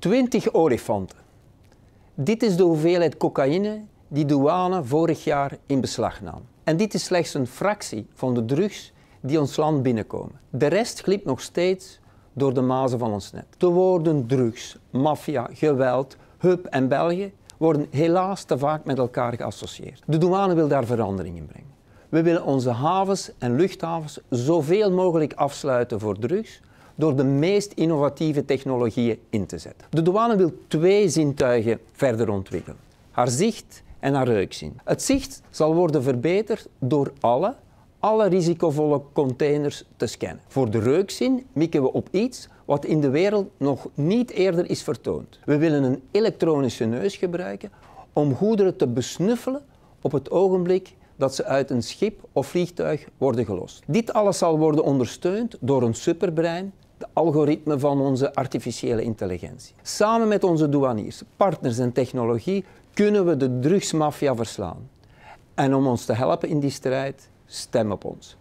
20 olifanten. Dit is de hoeveelheid cocaïne die douane vorig jaar in beslag nam. En dit is slechts een fractie van de drugs die ons land binnenkomen. De rest glipt nog steeds door de mazen van ons net. De woorden drugs, maffia, geweld, hub en België worden helaas te vaak met elkaar geassocieerd. De douane wil daar verandering in brengen. We willen onze havens en luchthavens zoveel mogelijk afsluiten voor drugs, door de meest innovatieve technologieën in te zetten. De douane wil twee zintuigen verder ontwikkelen. Haar zicht en haar reukzin. Het zicht zal worden verbeterd door alle, alle risicovolle containers te scannen. Voor de reukzin mikken we op iets wat in de wereld nog niet eerder is vertoond. We willen een elektronische neus gebruiken om goederen te besnuffelen op het ogenblik dat ze uit een schip of vliegtuig worden gelost. Dit alles zal worden ondersteund door een superbrein de algoritme van onze artificiële intelligentie. Samen met onze douaniers, partners en technologie kunnen we de drugsmafia verslaan. En om ons te helpen in die strijd, stem op ons.